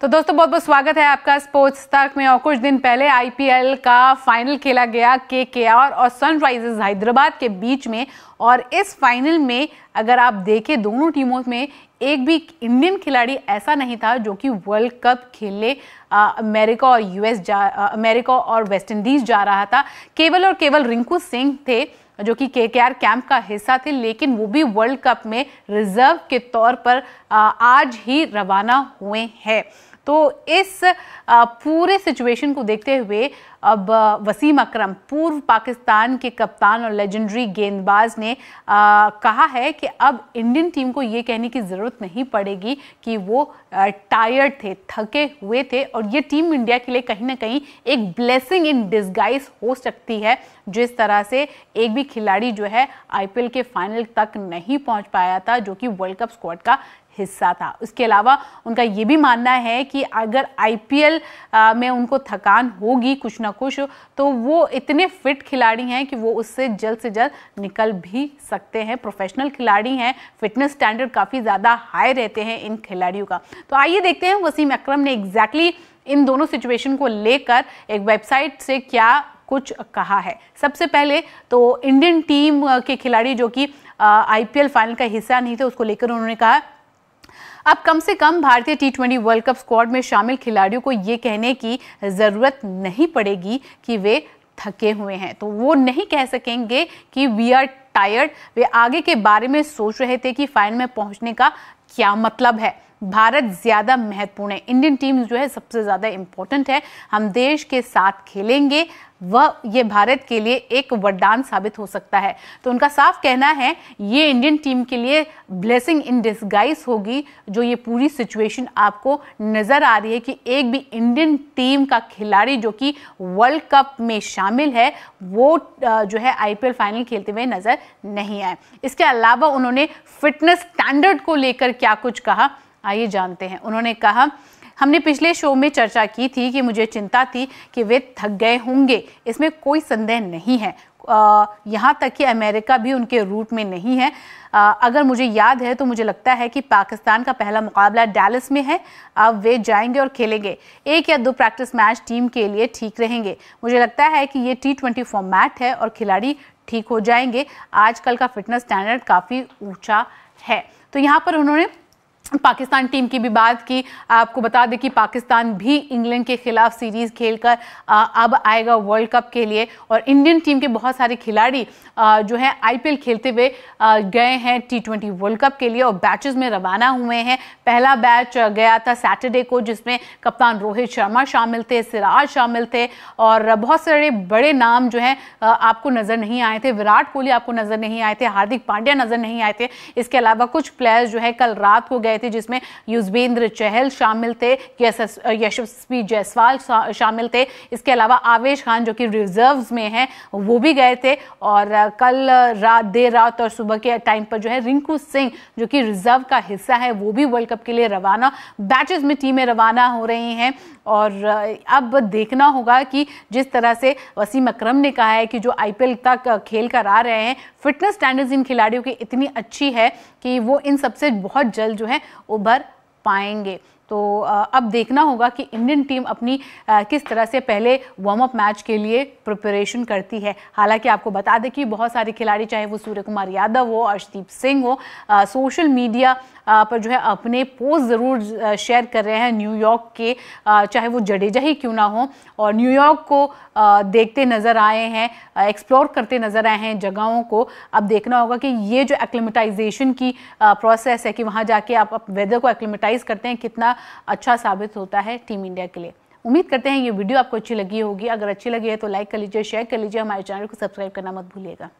तो दोस्तों बहुत बहुत स्वागत है आपका स्पोर्ट्स तक में और कुछ दिन पहले आईपीएल का फाइनल खेला गया के के आर और सनराइजर्स हैदराबाद के बीच में और इस फाइनल में अगर आप देखें दोनों टीमों में एक भी इंडियन खिलाड़ी ऐसा नहीं था जो कि वर्ल्ड कप खेलने अमेरिका और यूएस जा अमेरिका और वेस्ट इंडीज़ जा रहा था केवल और केवल रिंकू सिंह थे जो कि के के कैंप का हिस्सा थे लेकिन वो भी वर्ल्ड कप में रिजर्व के तौर पर आज ही रवाना हुए हैं तो इस पूरे सिचुएशन को देखते हुए अब वसीम अकरम पूर्व पाकिस्तान के कप्तान और लेजेंडरी गेंदबाज ने कहा है कि अब इंडियन टीम को ये कहने की ज़रूरत नहीं पड़ेगी कि वो टायर्ड थे थके हुए थे और ये टीम इंडिया के लिए कहीं ना कहीं एक ब्लेसिंग इन डिस्गाइज हो सकती है जिस तरह से एक भी खिलाड़ी जो है आईपीएल के फाइनल तक नहीं पहुंच पाया था जो कि वर्ल्ड कप स्क्वाड का हिस्सा था उसके अलावा उनका ये भी मानना है कि अगर आई में उनको थकान होगी कुछ ना कुछ तो वो इतने फिट खिलाड़ी हैं कि वो उससे जल्द से जल्द निकल भी सकते हैं प्रोफेशनल खिलाड़ी हैं फिटनेस स्टैंडर्ड काफ़ी ज़्यादा हाई रहते हैं इन खिलाड़ियों का तो आइए देखते हैं वसीम अक्रम ने एग्जैक्टली exactly इन दोनों सिचुएशन को लेकर एक वेबसाइट से क्या कुछ कहा है सबसे पहले तो इंडियन टीम के खिलाड़ी जो कि आईपीएल फाइनल का हिस्सा नहीं थे उसको लेकर उन्होंने कहा अब कम से कम भारतीय T twenty world cup squad में शामिल खिलाड़ियों को ये कहने की ज़रूरत नहीं पड़ेगी कि वे थके हुए हैं तो वो नहीं कह सकेंगे कि वी आर टायर्ड वे आगे के बारे में सोच रहे थे कि फाइनल में पहुंचने का क्या मतलब है भारत ज़्यादा महत्वपूर्ण है इंडियन टीम जो है सबसे ज़्यादा इम्पोर्टेंट है हम देश के साथ खेलेंगे वह ये भारत के लिए एक वरदान साबित हो सकता है तो उनका साफ कहना है ये इंडियन टीम के लिए ब्लेसिंग इन डिस्गाइज होगी जो ये पूरी सिचुएशन आपको नज़र आ रही है कि एक भी इंडियन टीम का खिलाड़ी जो कि वर्ल्ड कप में शामिल है वो जो है आईपीएल फाइनल खेलते हुए नज़र नहीं आए इसके अलावा उन्होंने फिटनेस स्टैंडर्ड को लेकर क्या कुछ कहा आइए जानते हैं उन्होंने कहा हमने पिछले शो में चर्चा की थी कि मुझे चिंता थी कि वे थक गए होंगे इसमें कोई संदेह नहीं है यहाँ तक कि अमेरिका भी उनके रूट में नहीं है आ, अगर मुझे याद है तो मुझे लगता है कि पाकिस्तान का पहला मुकाबला डैलस में है अब वे जाएंगे और खेलेंगे एक या दो प्रैक्टिस मैच टीम के लिए ठीक रहेंगे मुझे लगता है कि ये टी ट्वेंटी फॉर्मैट है और खिलाड़ी ठीक हो जाएंगे आजकल का फिटनेस स्टैंडर्ड काफ़ी ऊंचा है तो यहाँ पर उन्होंने पाकिस्तान टीम की भी बात की आपको बता दें कि पाकिस्तान भी इंग्लैंड के खिलाफ सीरीज खेलकर अब आएगा वर्ल्ड कप के लिए और इंडियन टीम के बहुत सारे खिलाड़ी जो हैं आईपीएल खेलते हुए गए हैं टी ट्वेंटी वर्ल्ड कप के लिए और बैचेस में रवाना हुए हैं पहला बैच गया था सैटरडे को जिसमें कप्तान रोहित शर्मा शामिल थे सिराज शामिल थे और बहुत सारे बड़े नाम जो हैं आपको नज़र नहीं आए थे विराट कोहली आपको नज़र नहीं आए थे हार्दिक पांड्या नज़र नहीं आए थे इसके अलावा कुछ प्लेयर्स जो है कल रात को गए गए थे जिसमें युजवेंद्र चहल शामिल थे यशस्वी जायसवाल शामिल थे इसके अलावा आवेश खान जो कि रिजर्व्स में हैं वो भी गए थे और कल रात देर रात और सुबह के टाइम पर जो है रिंकू सिंह जो कि रिजर्व का हिस्सा है वो भी वर्ल्ड कप के लिए रवाना बैचेस में टीमें रवाना हो रही हैं और अब देखना होगा कि जिस तरह से वसीम अक्रम ने कहा है कि जो आईपीएल तक खेल कर आ रहे हैं फिटनेस स्टैंडर्ड्स इन खिलाड़ियों की इतनी अच्छी है कि वो इन सबसे बहुत जल्द जो है उभर पाएंगे तो अब देखना होगा कि इंडियन टीम अपनी किस तरह से पहले वार्म अप मैच के लिए प्रिपरेशन करती है हालांकि आपको बता दें कि बहुत सारे खिलाड़ी चाहे वो सूर्य कुमार यादव हो अर्शदीप सिंह हो सोशल मीडिया पर जो है अपने पोस्ट ज़रूर शेयर कर रहे हैं न्यूयॉर्क के चाहे वो जडेजा ही क्यों ना हो और न्यूयॉर्क को देखते नज़र आए हैं एक्सप्लोर करते नज़र आए हैं जगहों को अब देखना होगा कि ये जो एक्मेटाइजेशन की प्रोसेस है कि वहाँ जाके आप वेदर को एक्मेटाइज़ करते हैं कितना ज़्यादा अच्छा साबित होता है टीम इंडिया के लिए उम्मीद करते हैं ये वीडियो आपको अच्छी लगी होगी अगर अच्छी लगी है तो लाइक कर लीजिए शेयर कर लीजिए हमारे चैनल को सब्सक्राइब करना मत भूलिएगा